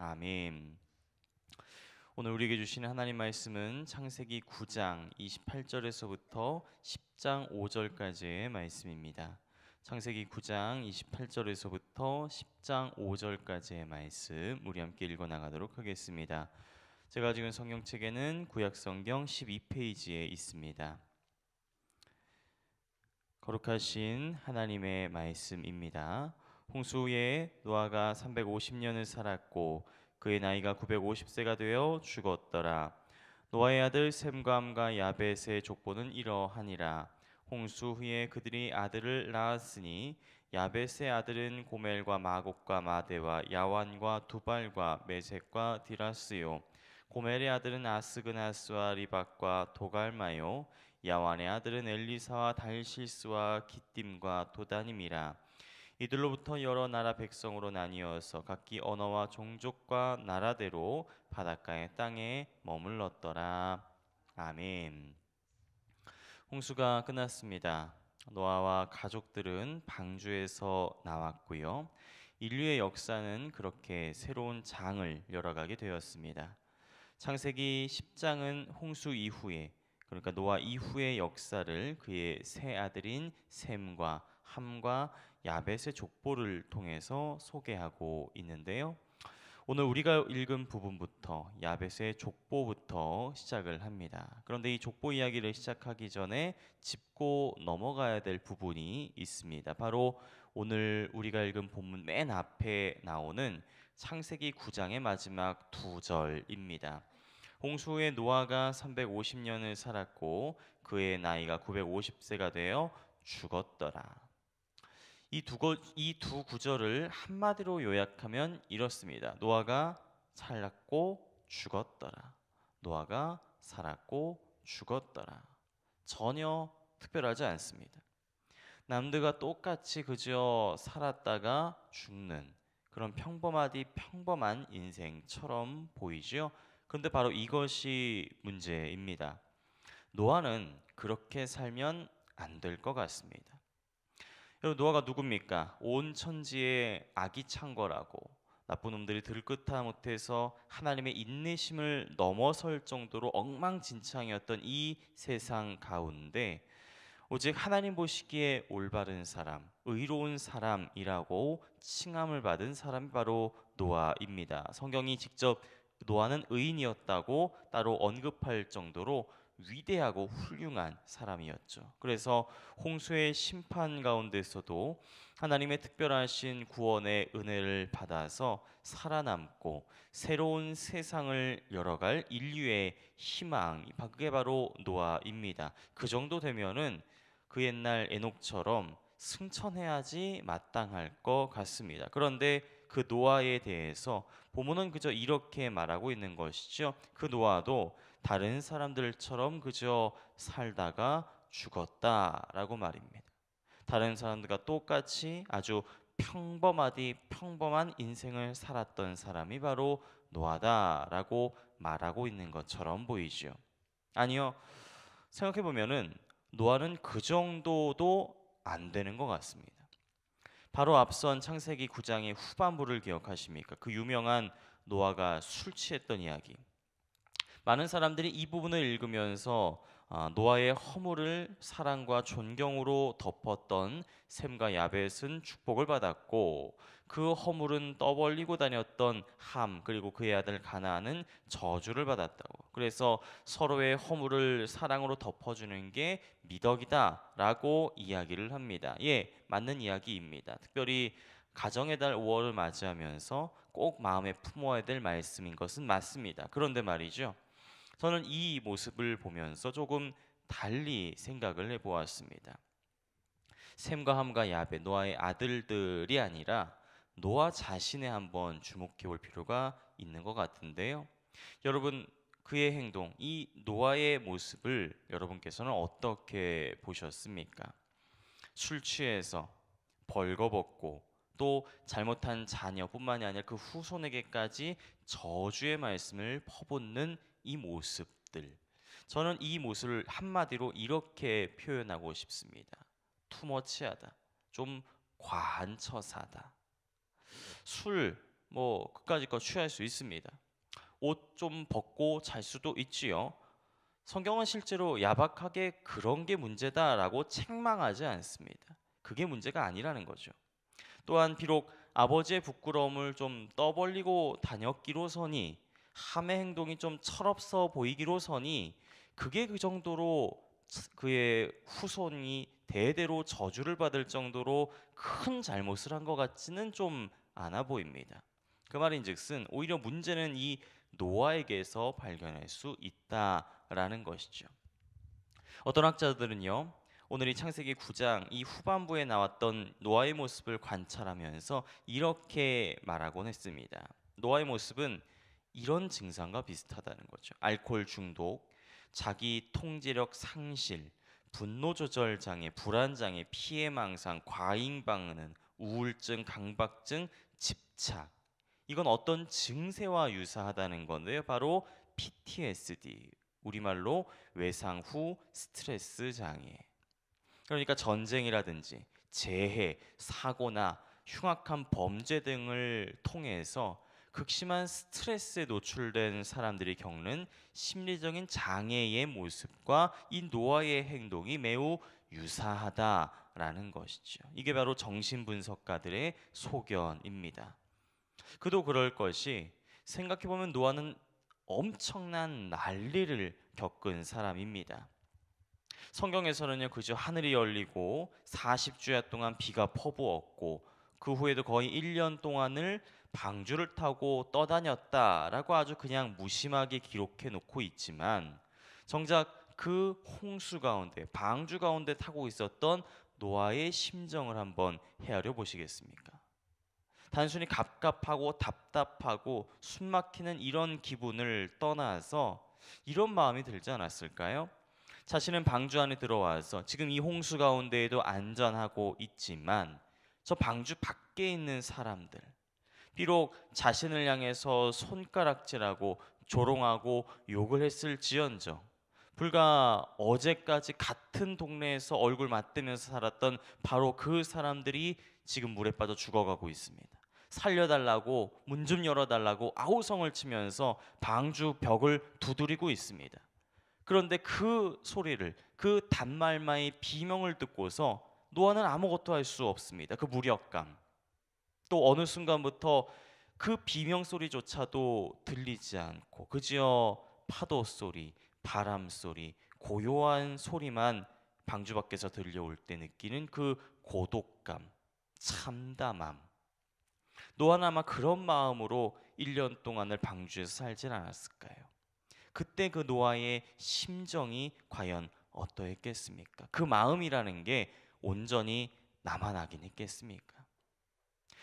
아멘. 오늘 우리에게 주시는 하나님 말씀은 창세기 9장 28절에서부터 10장 5절까지의 말씀입니다. 창세기 9장 28절에서부터 10장 5절까지의 말씀 우리 함께 읽어 나가도록 하겠습니다. 제가 지금 성경책에는 구약성경 12페이지에 있습니다. 거룩하신 하나님의 말씀입니다. 홍수 후에 노아가 350년을 살았고 그의 나이가 950세가 되어 죽었더라. 노아의 아들 셈감과 야벳의 족보는 이러하니라. 홍수 후에 그들이 아들을 낳았으니 야벳의 아들은 고멜과 마곡과 마대와 야완과 두발과 메색과 디라스요. 고멜의 아들은 아스그나스와 리박과 도갈마요. 야완의 아들은 엘리사와 달실스와 기띔과 도단님이라 이들로부터 여러 나라 백성으로 나뉘어서 각기 언어와 종족과 나라대로 바닷가의 땅에 머물렀더라. 아멘. 홍수가 끝났습니다. 노아와 가족들은 방주에서 나왔고요. 인류의 역사는 그렇게 새로운 장을 열어가게 되었습니다. 창세기 10장은 홍수 이후에 그러니까 노아 이후의 역사를 그의 세 아들인 셈과 함과 야벳의 족보를 통해서 소개하고 있는데요. 오늘 우리가 읽은 부분부터 야벳의 족보부터 시작을 합니다. 그런데 이 족보 이야기를 시작하기 전에 짚고 넘어가야 될 부분이 있습니다. 바로 오늘 우리가 읽은 본문 맨 앞에 나오는 창세기 9장의 마지막 두 절입니다. 홍수의 노아가 350년을 살았고 그의 나이가 950세가 되어 죽었더라. 이두 구절을 한마디로 요약하면 이렇습니다. 노아가 살았고 죽었더라. 노아가 살았고 죽었더라. 전혀 특별하지 않습니다. 남들과 똑같이 그저 살았다가 죽는 그런 평범하디 평범한 인생처럼 보이지 그런데 바로 이것이 문제입니다. 노아는 그렇게 살면 안 될 것 같습니다. 여러분 노아가 누굽니까? 온 천지의 악이 찬 거라고 나쁜 놈들이 들끓다 못해서 하나님의 인내심을 넘어설 정도로 엉망진창이었던 이 세상 가운데 오직 하나님 보시기에 올바른 사람, 의로운 사람이라고 칭함을 받은 사람이 바로 노아입니다. 성경이 직접 노아는 의인이었다고 따로 언급할 정도로 위대하고 훌륭한 사람이었죠. 그래서 홍수의 심판 가운데서도 하나님의 특별하신 구원의 은혜를 받아서 살아남고 새로운 세상을 열어갈 인류의 희망, 그게 바로 노아입니다. 그 정도 되면은 그 옛날 에녹처럼 승천해야지 마땅할 것 같습니다. 그런데 그 노아에 대해서 보문은 그저 이렇게 말하고 있는 것이죠. 그 노아도 다른 사람들처럼 그저 살다가 죽었다라고 말입니다. 다른 사람들과 똑같이 아주 평범하디 평범한 인생을 살았던 사람이 바로 노아다라고 말하고 있는 것처럼 보이죠. 아니요. 생각해 보면은 노아는 그 정도도 안 되는 것 같습니다. 바로 앞선 창세기 9장의 후반부를 기억하십니까? 그 유명한 노아가 술 취했던 이야기. 많은 사람들이 이 부분을 읽으면서 아, 노아의 허물을 사랑과 존경으로 덮었던 샘과 야벳은 축복을 받았고 그 허물은 떠벌리고 다녔던 함 그리고 그의 아들 가나안은 저주를 받았다고. 그래서 서로의 허물을 사랑으로 덮어주는 게 미덕이다라고 이야기를 합니다. 예, 맞는 이야기입니다. 특별히 가정의 달 5월을 맞이하면서 꼭 마음에 품어야 될 말씀인 것은 맞습니다. 그런데 말이죠. 저는 이 모습을 보면서 조금 달리 생각을 해보았습니다. 샘과 함과 야베 노아의 아들들이 아니라 노아 자신에 한번 주목해 볼 필요가 있는 것 같은데요. 여러분 그의 행동, 이 노아의 모습을 여러분께서는 어떻게 보셨습니까? 술 취해서 벌거벗고 또 잘못한 자녀뿐만이 아니라 그 후손에게까지 저주의 말씀을 퍼붓는 이 모습들 저는 이 모습을 한마디로 이렇게 표현하고 싶습니다. 투머치하다. 좀 과한 처사다. 술뭐 그까지껏 취할 수 있습니다. 옷 좀 벗고 잘 수도 있지요. 성경은 실제로 야박하게 그런 게 문제다라고 책망하지 않습니다. 그게 문제가 아니라는 거죠. 또한 비록 아버지의 부끄러움을 좀 떠벌리고 다녔기로서니 함의 행동이 좀 철없어 보이기로서니 그게 그 정도로 그의 후손이 대대로 저주를 받을 정도로 큰 잘못을 한 것 같지는 좀 않아 보입니다. 그 말인즉슨 오히려 문제는 이 노아에게서 발견할 수 있다라는 것이죠. 어떤 학자들은요. 오늘 이 창세기 9장 이 후반부에 나왔던 노아의 모습을 관찰하면서 이렇게 말하곤 했습니다. 노아의 모습은 이런 증상과 비슷하다는 거죠. 알코올 중독, 자기 통제력 상실, 분노 조절 장애, 불안 장애, 피해 망상, 과잉 방응 우울증, 강박증, 집착. 이건 어떤 증세와 유사하다는 건데요. 바로 PTSD. 우리말로 외상 후 스트레스 장애. 그러니까 전쟁이라든지 재해, 사고나 흉악한 범죄 등을 통해서 극심한 스트레스에 노출된 사람들이 겪는 심리적인 장애의 모습과 이 노아의 행동이 매우 유사하다라는 것이죠. 이게 바로 정신분석가들의 소견입니다. 그도 그럴 것이 생각해보면 노아는 엄청난 난리를 겪은 사람입니다. 성경에서는요, 그저 하늘이 열리고 40주야 동안 비가 퍼부었고 그 후에도 거의 1년 동안을 방주를 타고 떠다녔다라고 아주 그냥 무심하게 기록해 놓고 있지만 정작 그 홍수 가운데 방주 가운데 타고 있었던 노아의 심정을 한번 헤아려 보시겠습니까? 단순히 갑갑하고 답답하고 숨막히는 이런 기분을 떠나서 이런 마음이 들지 않았을까요? 자신은 방주 안에 들어와서 지금 이 홍수 가운데에도 안전하고 있지만 저 방주 밖에 있는 사람들 비록 자신을 향해서 손가락질하고 조롱하고 욕을 했을지언정 불과 어제까지 같은 동네에서 얼굴 맞대면서 살았던 바로 그 사람들이 지금 물에 빠져 죽어가고 있습니다. 살려달라고 문 좀 열어달라고 아우성을 치면서 방주 벽을 두드리고 있습니다. 그런데 그 소리를 그 단말마의 비명을 듣고서 노아는 아무것도 할 수 없습니다. 그 무력감. 또 어느 순간부터 그 비명 소리조차도 들리지 않고 그저 파도 소리, 바람 소리, 고요한 소리만 방주 밖에서 들려올 때 느끼는 그 고독감, 참담함. 노아는 아마 그런 마음으로 1년 동안을 방주에서 살진 않았을까요? 그때 그 노아의 심정이 과연 어떠했겠습니까? 그 마음이라는 게 온전히 남만 하긴 했겠습니까?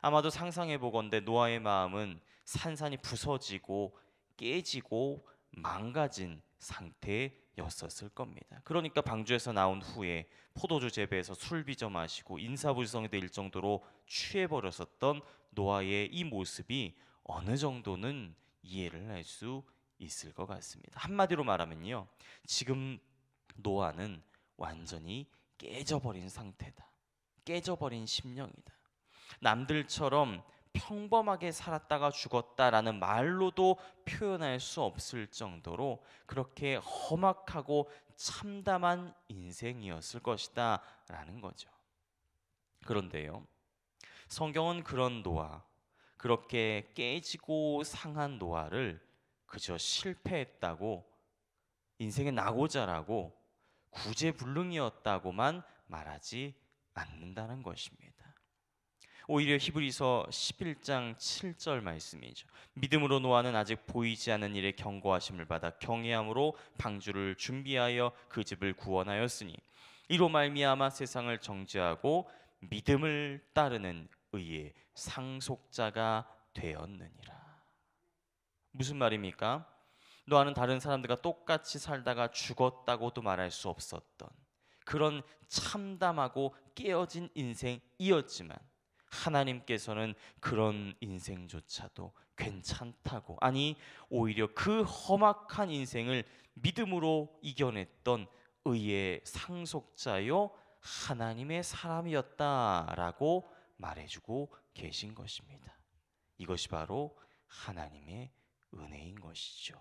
아마도 상상해 보건대 노아의 마음은 산산이 부서지고 깨지고 망가진 상태였었을 겁니다. 그러니까 방주에서 나온 후에 포도주 재배에서 술 빚어 마시고 인사불성이 될 정도로 취해 버렸었던 노아의 이 모습이 어느 정도는 이해를 할 수 있을 것 같습니다. 한마디로 말하면요. 지금 노아는 완전히 깨져버린 상태다. 깨져버린 심령이다. 남들처럼 평범하게 살았다가 죽었다라는 말로도 표현할 수 없을 정도로 그렇게 험악하고 참담한 인생이었을 것이다 라는 거죠. 그런데요. 성경은 그런 노아, 그렇게 깨지고 상한 노아를 그저 실패했다고 인생의 낙오자라고 구제불능이었다고만 말하지 않는다는 것입니다. 오히려 히브리서 11장 7절 말씀이죠. 믿음으로 노아는 아직 보이지 않은 일에 경고하심을 받아 경외함으로 방주를 준비하여 그 집을 구원하였으니 이로 말미암아 세상을 정죄하고 믿음을 따르는 의의 상속자가 되었느니라. 무슨 말입니까? 노아는 다른 사람들과 똑같이 살다가 죽었다고도 말할 수 없었던 그런 참담하고 깨어진 인생이었지만 하나님께서는 그런 인생조차도 괜찮다고 아니 오히려 그 험악한 인생을 믿음으로 이겨냈던 의의 상속자요 하나님의 사람이었다라고 말해주고 계신 것입니다. 이것이 바로 하나님의 은혜인 것이죠.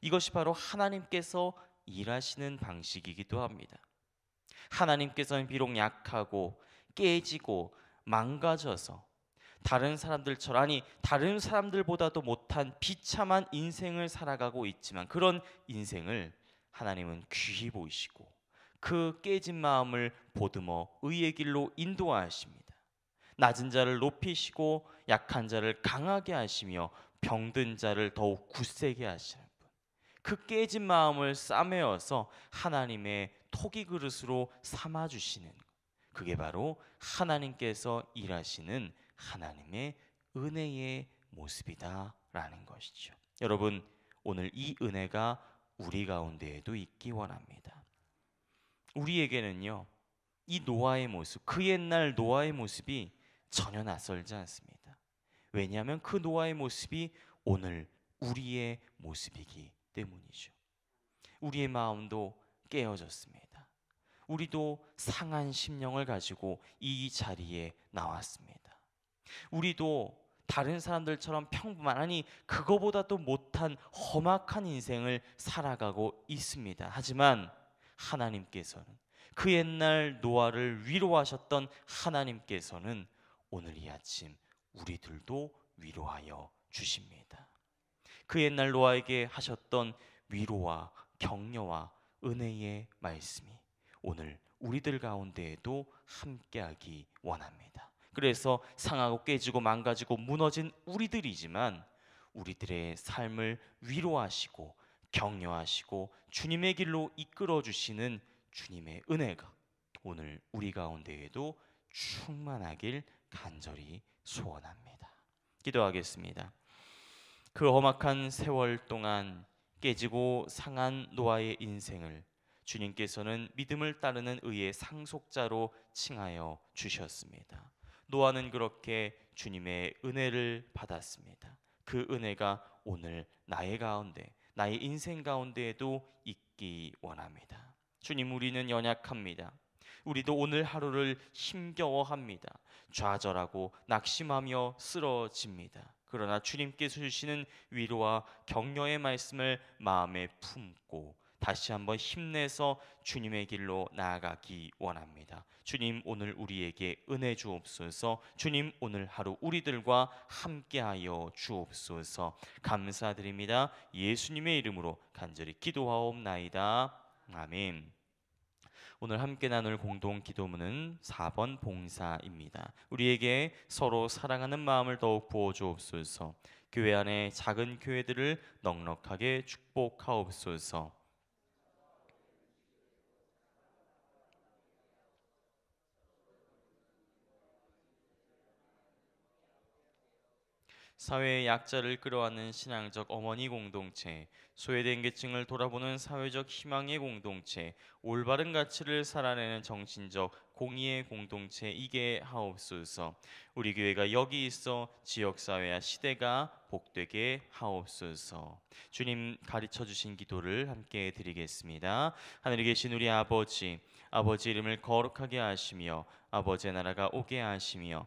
이것이 바로 하나님께서 일하시는 방식이기도 합니다. 하나님께서는 비록 약하고 깨지고 망가져서 다른 사람들처럼 아니 다른 사람들보다도 못한 비참한 인생을 살아가고 있지만 그런 인생을 하나님은 귀히 보이시고 그 깨진 마음을 보듬어 의의 길로 인도하십니다. 낮은 자를 높이시고 약한 자를 강하게 하시며 병든 자를 더욱 굳세게 하시는 분. 그 깨진 마음을 싸매어서 하나님의 토기 그릇으로 삼아 주시는 것. 그게 바로 하나님께서 일하시는 하나님의 은혜의 모습이다라는 것이죠. 여러분, 오늘 이 은혜가 우리 가운데에도 있기 원합니다. 우리에게는요, 이 노아의 모습, 그 옛날 노아의 모습이 전혀 낯설지 않습니다. 왜냐하면 그 노아의 모습이 오늘 우리의 모습이기 때문이죠. 우리의 마음도 깨어졌습니다. 우리도 상한 심령을 가지고 이 자리에 나왔습니다. 우리도 다른 사람들처럼 평범한 아니 그거보다 도 못한 험악한 인생을 살아가고 있습니다. 하지만 하나님께서는 그 옛날 노아를 위로하셨던 하나님께서는 오늘 이 아침 우리들도 위로하여 주십니다. 그 옛날 노아에게 하셨던 위로와 격려와 은혜의 말씀이 오늘 우리들 가운데에도 함께하기 원합니다. 그래서 상하고 깨지고 망가지고 무너진 우리들이지만 우리들의 삶을 위로하시고 격려하시고 주님의 길로 이끌어 주시는 주님의 은혜가 오늘 우리 가운데에도 충만하길 간절히 소원합니다. 기도하겠습니다. 그 험악한 세월 동안 깨지고 상한 노아의 인생을 주님께서는 믿음을 따르는 의의 상속자로 칭하여 주셨습니다. 노아는 그렇게 주님의 은혜를 받았습니다. 그 은혜가 오늘 나의 가운데, 나의 인생 가운데에도 있기 원합니다. 주님, 우리는 연약합니다. 우리도 오늘 하루를 힘겨워합니다. 좌절하고 낙심하며 쓰러집니다. 그러나 주님께서 주시는 위로와 격려의 말씀을 마음에 품고 다시 한번 힘내서 주님의 길로 나아가기 원합니다. 주님 오늘 우리에게 은혜 주옵소서. 주님 오늘 하루 우리들과 함께하여 주옵소서. 감사드립니다. 예수님의 이름으로 간절히 기도하옵나이다. 아멘. 오늘 함께 나눌 공동 기도문은 4번 봉사입니다. 우리에게 서로 사랑하는 마음을 더욱 부어 주옵소서. 교회 안에 작은 교회들을 넉넉하게 축복하옵소서. 사회의 약자를 끌어안는 신앙적 어머니 공동체, 소외된 계층을 돌아보는 사회적 희망의 공동체, 올바른 가치를 살아내는 정신적 공의의 공동체 이게 하옵소서. 우리 교회가 여기 있어 지역 사회와 시대가 복되게 하옵소서. 주님 가르쳐 주신 기도를 함께 드리겠습니다. 하늘에 계신 우리 아버지, 아버지 이름을 거룩하게 하시며 아버지의 나라가 오게 하시며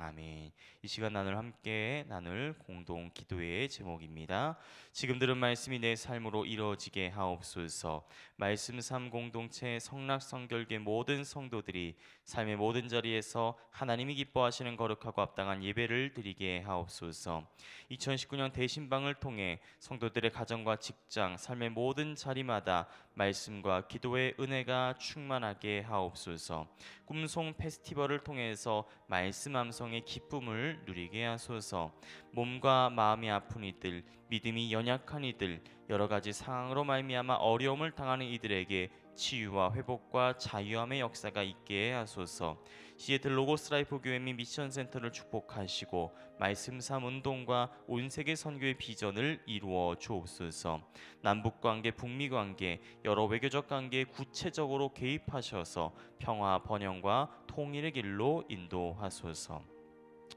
아멘. 이 시간 나눌 함께 나눌 공동 기도의 제목입니다. 지금 들은 말씀이 내 삶으로 이루어지게 하옵소서. 말씀 삼 공동체 성락 성결계 모든 성도들이 삶의 모든 자리에서 하나님이 기뻐하시는 거룩하고 합당한 예배를 드리게 하옵소서. 2019년 대신방을 통해 성도들의 가정과 직장, 삶의 모든 자리마다 말씀과 기도의 은혜가 충만하게 하옵소서. 꿈송 페스티벌을 통해서 말씀 암송 고통의 기쁨을 누리게 하소서. 몸과 마음이 아픈 이들, 믿음이 연약한 이들, 여러 가지 상황으로 말미암아 어려움을 당하는 이들에게 치유와 회복과 자유함의 역사가 있게 하소서. 시애틀 로고스 라이프 교회 및 미션 센터를 축복하시고 말씀 삼 운동과 온 세계 선교의 비전을 이루어 주옵소서. 남북 관계, 북미 관계, 여러 외교적 관계에 구체적으로 개입하셔서 평화 번영과 통일의 길로 인도하소서.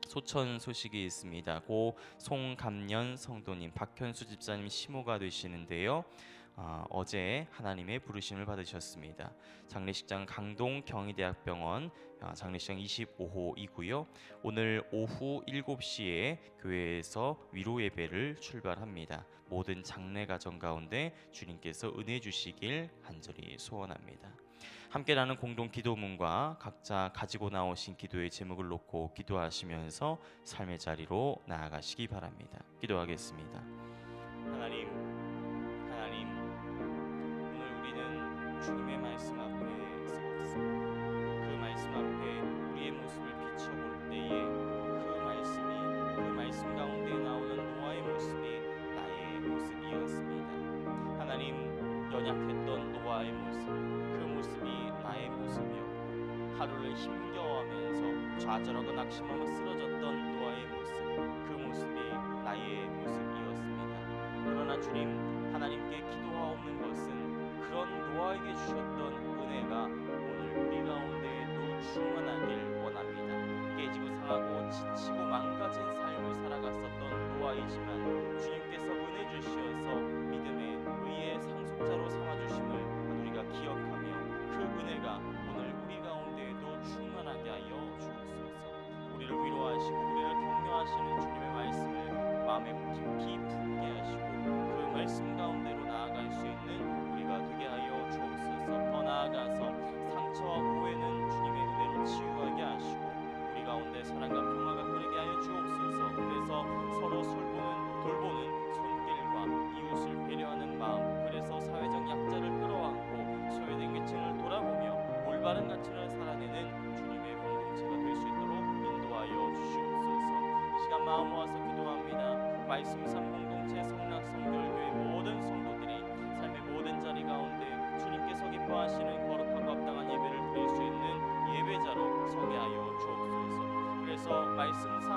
소천 소식이 있습니다. 고 송감년 성도님 박현수 집사님 시모가 되시는데요. 아, 어제 하나님의 부르심을 받으셨습니다. 장례식장 강동 경희대학병원 아, 장례식장 25호이고요. 오늘 오후 7시에 교회에서 위로 예배를 출발합니다. 모든 장례 과정 가운데 주님께서 은혜 주시길 간절히 소원합니다. 함께 나는 공동 기도문과 각자 가지고 나오신 기도의 제목을 놓고 기도하시면서 삶의 자리로 나아가시기 바랍니다. 기도하겠습니다. 하루를 힘겨워하면서 좌절하고 낙심하며 쓰러져 올바른 가치를 살아내는 주님의 공동체가 될 수 있도록 인도하여 주시옵소서. 이 시간 마음 모아서 기도합니다. 말씀 삼 공동체 성락 성결교회 모든 성도들이 삶의 모든 자리 가운데 주님께서 기뻐하시는 거룩하고 합당한 예배를 드릴 수 있는 예배자로 소개하여 주옵소서. 그래서 말씀